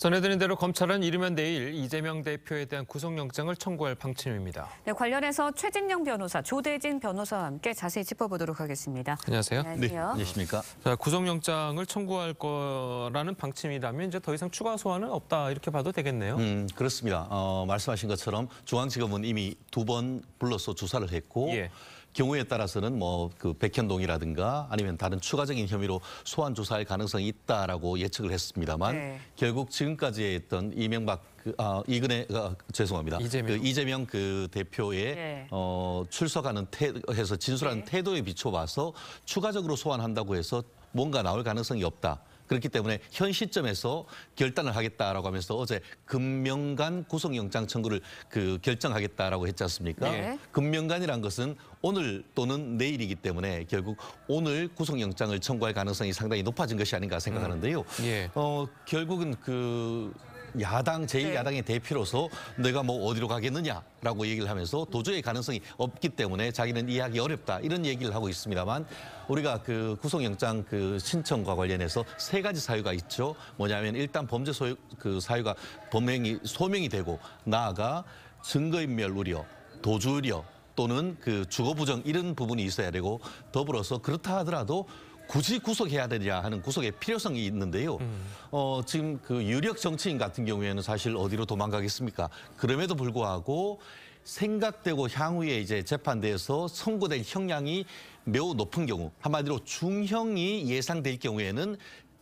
전해드린 대로 검찰은 이르면 내일 이재명 대표에 대한 구속영장을 청구할 방침입니다. 네, 관련해서 최진영 변호사, 조대진 변호사와 함께 자세히 짚어보도록 하겠습니다. 안녕하세요. 네, 안녕하세요. 네, 안녕하십니까. 자, 구속영장을 청구할 거라는 방침이라면 이제 더 이상 추가 소환은 없다 이렇게 봐도 되겠네요. 음, 그렇습니다. 어, 말씀하신 것처럼 중앙지검은 이미 두 번 불러서 조사를 했고 예. 경우에 따라서는 뭐 그 백현동이라든가 아니면 다른 추가적인 혐의로 소환 조사할 가능성이 있다라고 예측을 했습니다만 네. 결국 지금까지 했던 이명박 그, 아, 이근혜 아, 죄송합니다. 그 이재명 그, 이재명 그 대표의 네. 어, 출석하는 태, 해서 진술하는 네. 태도에 비춰봐서 추가적으로 소환한다고 해서 뭔가 나올 가능성이 없다. 그렇기 때문에 현 시점에서 결단을 하겠다라고 하면서 어제 금명간 구속영장 청구를 그 결정하겠다라고 했지 않습니까? 네. 네. 금명간이란 것은 오늘 또는 내일이기 때문에 결국 오늘 구속영장을 청구할 가능성이 상당히 높아진 것이 아닌가 생각하는데요. 음. 예. 어, 결국은 그 야당 제2야당의 네. 대표로서 내가 뭐 어디로 가겠느냐라고 얘기를 하면서 도저히 가능성이 없기 때문에 자기는 이해하기 어렵다 이런 얘기를 하고 있습니다만 우리가 그 구속영장 그 신청과 관련해서 세 가지 사유가 있죠. 뭐냐면 일단 범죄 소유 그 사유가 범행이 소명이 되고 나아가 증거인멸 우려, 도주 우려 또는 그 주거 부정 이런 부분이 있어야 되고 더불어서 그렇다 하더라도 굳이 구속해야 되냐 하는 구속의 필요성이 있는데요. 음. 어, 지금 그 유력 정치인 같은 경우에는 사실 어디로 도망가겠습니까? 그럼에도 불구하고 생각되고 향후에 이제 재판대에서 선고될 형량이 매우 높은 경우, 한마디로 중형이 예상될 경우에는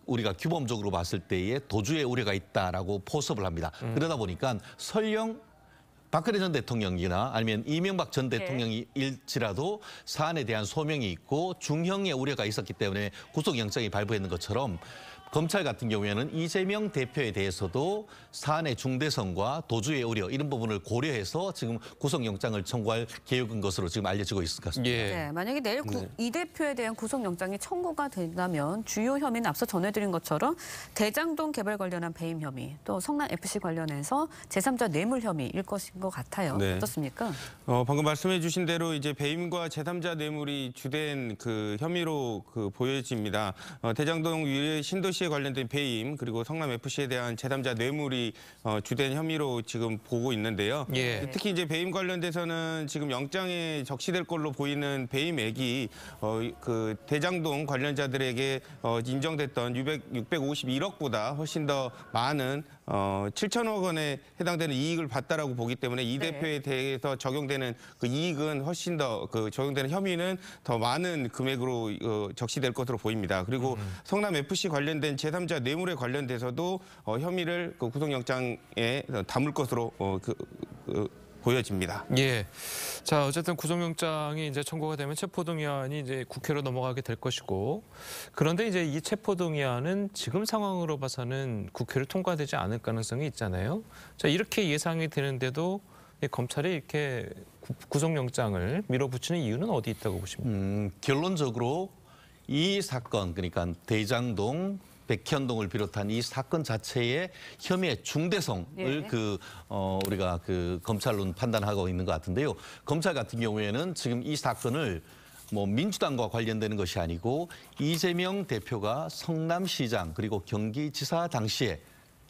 우리가 규범적으로 봤을 때에 도주의 우려가 있다라고 포섭을 합니다. 음. 그러다 보니까 설령 박근혜 전 대통령이나 아니면 이명박 전 네. 대통령일지라도 사안에 대한 소명이 있고 중형의 우려가 있었기 때문에 구속영장이 발부했는 것처럼 검찰 같은 경우에는 이재명 대표에 대해서도 사안의 중대성과 도주의 우려 이런 부분을 고려해서 지금 구속영장을 청구할 계획인 것으로 지금 알려지고 있을 것 같습니다. 예. 네, 만약에 내일 구, 네. 이 대표에 대한 구속영장이 청구가 된다면 주요 혐의는 앞서 전해드린 것처럼 대장동 개발 관련한 배임 혐의 또 성남FC 관련해서 제3자 뇌물 혐의일 것인 것 같아요. 네. 어떻습니까? 어, 방금 말씀해 주신 대로 이제 배임과 제3자 뇌물이 주된 그 혐의로 그 보여집니다. 어, 대장동 유해 신도시 k c 에 관련된 배임 그리고 성남 FC에 대한 재담자 뇌물이 어, 주된 혐의로 지금 보고 있는데요. 예. 특히 이제 배임 관련돼서는 지금 영장에 적시될 걸로 보이는 배임액이 어, 그 대장동 관련자들에게 어, 인정됐던 600, 651억보다 훨씬 더 많은 어, 7천억 원에 해당되는 이익을 봤다라고 보기 때문에 이 네. 대표에 대해서 적용되는 그 이익은 훨씬 더 그 적용되는 혐의는 더 많은 금액으로 어, 적시될 것으로 보입니다. 그리고 음. 성남 FC 관련된 제3자 뇌물에 관련돼서도 어, 혐의를 그 구속영장에 담을 것으로 어, 그, 그 보여집니다. 예. 자, 어쨌든 구속영장이 이제 청구가 되면 체포동의안이 이제 국회로 넘어가게 될 것이고 그런데 이제 이 체포동의안은 지금 상황으로 봐서는 국회를 통과되지 않을 가능성이 있잖아요. 자, 이렇게 예상이 되는데도 검찰이 이렇게 구속영장을 밀어붙이는 이유는 어디 있다고 보십니까? 음, 결론적으로 이 사건 그러니까 대장동 백현동을 비롯한 이 사건 자체의 혐의의 중대성을 예. 그 어, 우리가 그 검찰론 판단하고 있는 것 같은데요. 검찰 같은 경우에는 지금 이 사건을 뭐 민주당과 관련되는 것이 아니고 이재명 대표가 성남시장 그리고 경기지사 당시에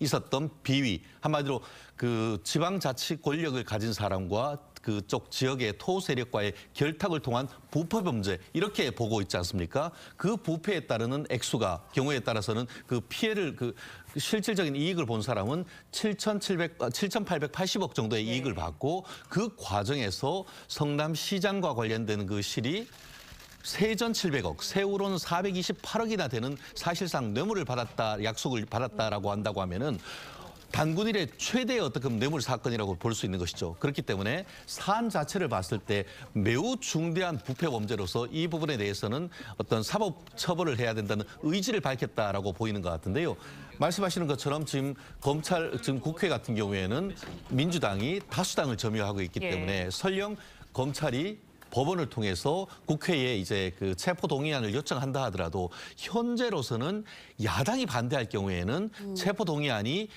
있었던 비위 한마디로 그 지방자치 권력을 가진 사람과 그쪽 지역의 토 세력과의 결탁을 통한 부패 범죄 이렇게 보고 있지 않습니까? 그 부패에 따르는 액수가 경우에 따라서는 그 피해를 그 실질적인 이익을 본 사람은 7,700 7,880억 아, 정도의 네. 이익을 받고 그 과정에서 성남시장과 관련된 그 실이 세전 700억, 세월로는 428억이나 되는 사실상 뇌물을 받았다, 약속을 받았다라고 한다고 하면은 단군 이래 최대의 어떻게 보면 뇌물 사건이라고 볼 수 있는 것이죠. 그렇기 때문에 사안 자체를 봤을 때 매우 중대한 부패 범죄로서 이 부분에 대해서는 어떤 사법 처벌을 해야 된다는 의지를 밝혔다라고 보이는 것 같은데요. 말씀하시는 것처럼 지금 검찰 지금 국회 같은 경우에는 민주당이 다수당을 점유하고 있기 예. 때문에 예. 설령 검찰이 법원을 통해서 국회에 이제 그 체포 동의안을 요청한다 하더라도 현재로서는 야당이 반대할 경우에는 음. 체포 동의안이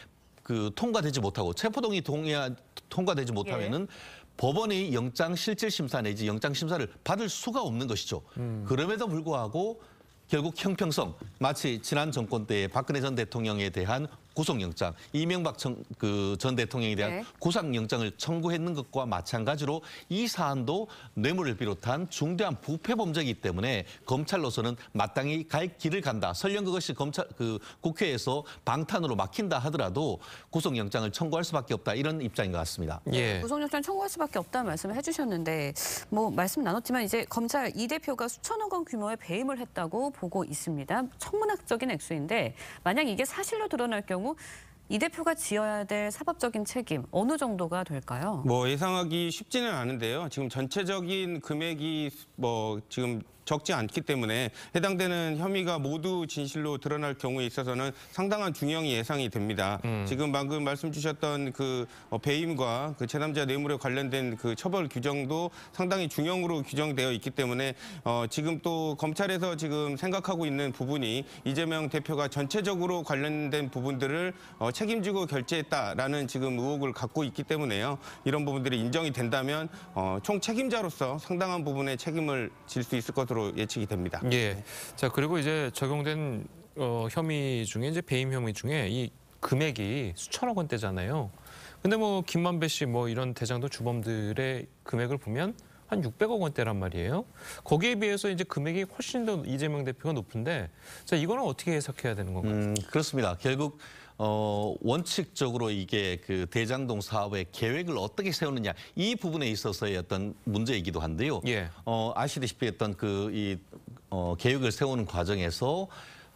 그 통과되지 못하고 체포동의 동의 통과되지 못하면은 예. 법원의 영장 실질 심사 내지 영장 심사를 받을 수가 없는 것이죠. 음. 그럼에도 불구하고 결국 형평성 마치 지난 정권 때 박근혜 전 대통령에 대한 구속영장, 이명박 청, 그전 대통령에 대한 네. 구상영장을 청구했는 것과 마찬가지로 이 사안도 뇌물을 비롯한 중대한 부패범죄이기 때문에 검찰로서는 마땅히 갈 길을 간다. 설령 그것이 검찰 그 국회에서 방탄으로 막힌다 하더라도 구속영장을 청구할 수밖에 없다 이런 입장인 것 같습니다. 예. 네, 구속영장 청구할 수밖에 없다는 말씀을 해주셨는데 뭐 말씀 나눴지만 이제 검찰 이 대표가 수천억 원 규모의 배임을 했다고 보고 있습니다. 천문학적인 액수인데 만약 이게 사실로 드러날 경우 경우 이 대표가 지어야 될 사법적인 책임 어느 정도가 될까요? 뭐 예상하기 쉽지는 않은데요. 지금 전체적인 금액이 뭐 지금 적지 않기 때문에 해당되는 혐의가 모두 진실로 드러날 경우에 있어서는 상당한 중형이 예상이 됩니다. 음. 지금 방금 말씀 주셨던 그 어, 배임과 그체남자 뇌물에 관련된 그 처벌 규정도 상당히 중형으로 규정되어 있기 때문에 어 지금 또 검찰에서 지금 생각하고 있는 부분이 이재명 대표가 전체적으로 관련된 부분들을 어 책임지고 결제했다라는 지금 의혹을 갖고 있기 때문에요. 이런 부분들이 인정이 된다면 어 총 책임자로서 상당한 부분의 책임을 질 수 있을 것 것으로 예측이 됩니다. 예. 자 그리고 이제 적용된 어, 혐의 중에 이제 배임 혐의 중에 이 금액이 수천억 원대잖아요. 근데 뭐 김만배 씨 뭐 이런 대장도 주범들의 금액을 보면 한 600억 원대란 말이에요. 거기에 비해서 이제 금액이 훨씬 더 이재명 대표가 높은데 자 이거는 어떻게 해석해야 되는 건가요? 음, 그렇습니다. 결국 어, 원칙적으로 이게 그 대장동 사업의 계획을 어떻게 세우느냐 이 부분에 있어서의 어떤 문제이기도 한데요. 예. 어, 아시다시피 했던 그 이 어, 계획을 세우는 과정에서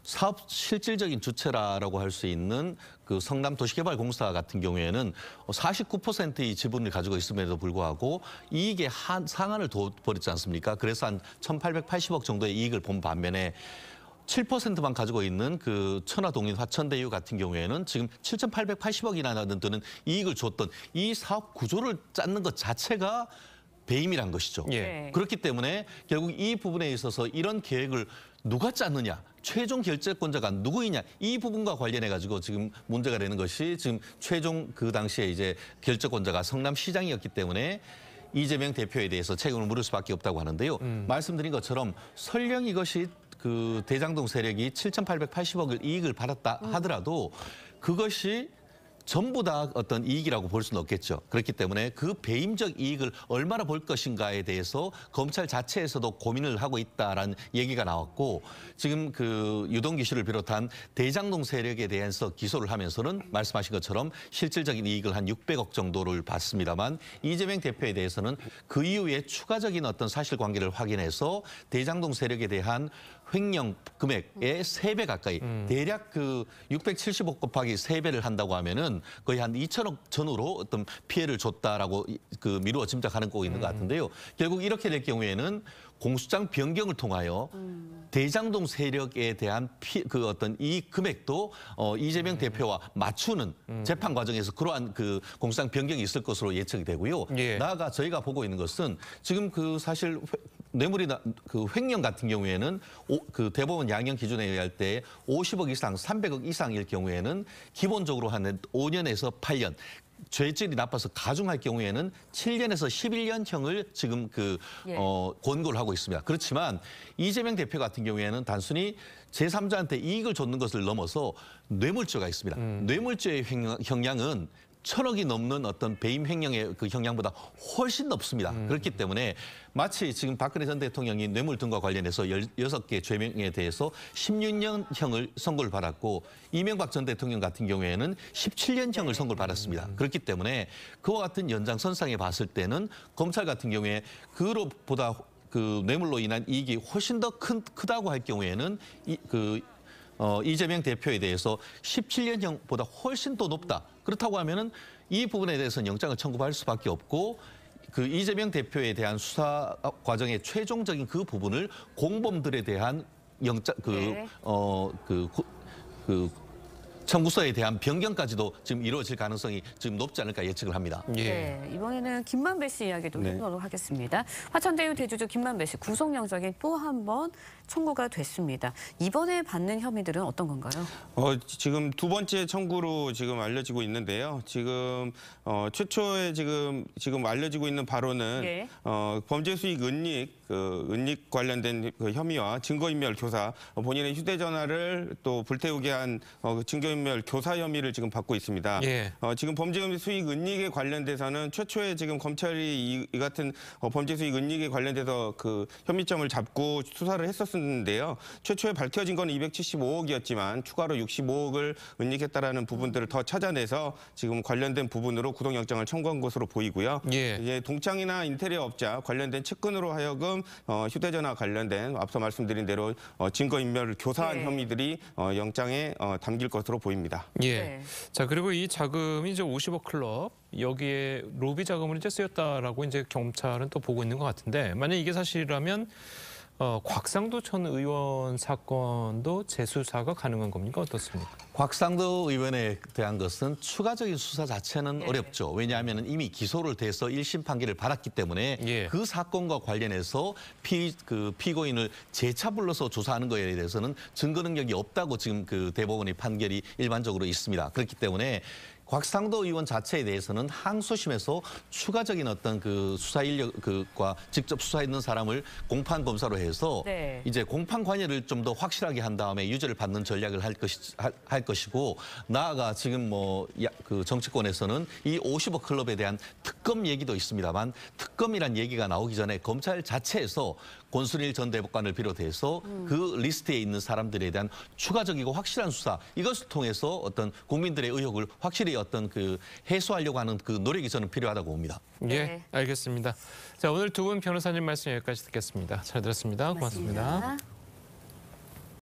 사업 실질적인 주체라라고 할 수 있는 그 성남 도시개발공사 같은 경우에는 49%의 지분을 가지고 있음에도 불구하고 이익의 한 상한을 둬버렸지 않습니까? 그래서 한 1,880억 정도의 이익을 본 반면에 7%만 가지고 있는 그 천화동인 화천대유 같은 경우에는 지금 7,880억이라는 드는 이익을 줬던 이 사업 구조를 짰는 것 자체가 배임이란 것이죠. 예. 네. 그렇기 때문에 결국 이 부분에 있어서 이런 계획을 누가 짰느냐, 최종 결재권자가 누구이냐 이 부분과 관련해 가지고 지금 문제가 되는 것이 지금 최종 그 당시에 이제 결재권자가 성남시장이었기 때문에 이재명 대표에 대해서 책임을 물을 수밖에 없다고 하는데요. 음. 말씀드린 것처럼 설령 이것이 그 대장동 세력이 7,880억을 이익을 받았다 음. 하더라도 그것이 전부 다 어떤 이익이라고 볼 수는 없겠죠. 그렇기 때문에 그 배임적 이익을 얼마나 볼 것인가에 대해서 검찰 자체에서도 고민을 하고 있다라는 얘기가 나왔고 지금 그 유동기 씨를 비롯한 대장동 세력에 대해서 기소를 하면서는 말씀하신 것처럼 실질적인 이익을 한 600억 정도를 받습니다만 이재명 대표에 대해서는 그 이후에 추가적인 어떤 사실관계를 확인해서 대장동 세력에 대한 횡령 금액의 음. 세배 가까이 음. 대략 그 670억 곱하기 세배를 한다고 하면은 거의 한 2천억 전후로 어떤 피해를 줬다라고 그 미루어 짐작하는 거이 있는 것 음. 같은데요. 결국 이렇게 될 경우에는 공수장 변경을 통하여 음. 대장동 세력에 대한 피, 그 어떤 이 금액도 어, 이재명 음. 대표와 맞추는 음. 재판 과정에서 그러한 그 공수장 변경이 있을 것으로 예측이 되고요. 예. 나아가 저희가 보고 있는 것은 지금 그 사실 뇌물이 나, 그 횡령 같은 경우에는 오, 그 대법원 양형 기준에 의할 때 50억 이상, 300억 이상일 경우에는 기본적으로 한 5년에서 8년, 죄질이 나빠서 가중할 경우에는 7년에서 11년형을 지금 그 예. 어, 권고를 하고 있습니다. 그렇지만 이재명 대표 같은 경우에는 단순히 제3자한테 이익을 줬는 것을 넘어서 뇌물죄가 있습니다. 음. 뇌물죄의 형량은 천억이 넘는 어떤 배임 횡령의 그 형량보다 훨씬 높습니다. 음. 그렇기 때문에 마치 지금 박근혜 전 대통령이 뇌물 등과 관련해서 열 여섯 개 죄명에 대해서 16년형을 선고를 받았고 이명박 전 대통령 같은 경우에는 17년형을 선고를 받았습니다. 음. 그렇기 때문에 그와 같은 연장선상에 봤을 때는 검찰 같은 경우에 그로보다 그 뇌물로 인한 이익이 훨씬 더 큰, 크다고 할 경우에는 이, 그 어, 이재명 대표에 대해서 17년형보다 훨씬 더 높다. 그렇다고 하면은 이 부분에 대해서는 영장을 청구할 수밖에 없고 그 이재명 대표에 대한 수사 과정의 최종적인 그 부분을 공범들에 대한 영장 그 어 그 그, 네. 어, 그, 그 청구서에 대한 변경까지도 지금 이루어질 가능성이 지금 높지 않을까 예측을 합니다. 예. 네, 이번에는 김만배 씨 이야기도 네. 해보도록 하겠습니다. 화천대유 대주주 김만배 씨 구속영장이 또한번 청구가 됐습니다. 이번에 받는 혐의들은 어떤 건가요? 어, 지금 두 번째 청구로 지금 알려지고 있는데요. 지금 어, 최초에 지금 지금 알려지고 있는 바로는 예. 어, 범죄 수익 은닉 그 은닉 관련된 그 혐의와 증거인멸 교사 어, 본인의 휴대전화를 또 불태우게 한 어, 그 증거 성매매 교사 혐의를 지금 받고 있습니다. 예. 어, 지금 범죄 혐의 수익 은닉에 관련돼서는 최초에 지금 검찰이 이, 같은 어, 범죄 수익 은닉에 관련돼서 그 혐의점을 잡고 수사를 했었는데요. 최초에 밝혀진 건 275억이었지만 추가로 65억을 은닉했다라는 부분들을 더 찾아내서 지금 관련된 부분으로 구속영장을 청구한 것으로 보이고요. 예. 이제 동창이나 인테리어 업자 관련된 측근으로 하여금 어, 휴대전화 관련된 앞서 말씀드린 대로 어, 증거인멸을 교사한 예. 혐의들이 어, 영장에 어, 담길 것으로 보입니다. 보입니다. 예. 네. 자 그리고 이 자금이 이제 50억 클럽 여기에 로비 자금으 이제 쓰였다라고 이제 경찰은 또 보고 있는 것 같은데 만약 이게 사실이라면 어, 곽상도 전 의원 사건도 재수사가 가능한 겁니까? 어떻습니까? 곽상도 의원에 대한 것은 추가적인 수사 자체는 네. 어렵죠. 왜냐하면 이미 기소를 돼서 1심 판결을 받았기 때문에 예. 그 사건과 관련해서 피, 그 피고인을 재차 불러서 조사하는 것에 대해서는 증거 능력이 없다고 지금 그 대법원의 판결이 일반적으로 있습니다. 그렇기 때문에 곽상도 의원 자체에 대해서는 항소심에서 추가적인 어떤 그 수사 인력과 직접 수사했는 사람을 공판 검사로 해서 네. 이제 공판 관여를 좀 더 확실하게 한 다음에 유죄를 받는 전략을 할, 것이, 할, 것이고 나아가 지금 뭐 그 정치권에서는 이 50억 클럽에 대한 특검 얘기도 있습니다만 특검이란 얘기가 나오기 전에 검찰 자체에서 권순일 전 대법관을 비롯해서 그 리스트에 있는 사람들에 대한 추가적이고 확실한 수사 이것을 통해서 어떤 국민들의 의혹을 확실히 어떤 그 해소하려고 하는 그 노력이 저는 필요하다고 봅니다. 예, 네. 알겠습니다. 자 오늘 두 분 변호사님 말씀 여기까지 듣겠습니다. 잘 들었습니다 고맙습니다. 고맙습니다.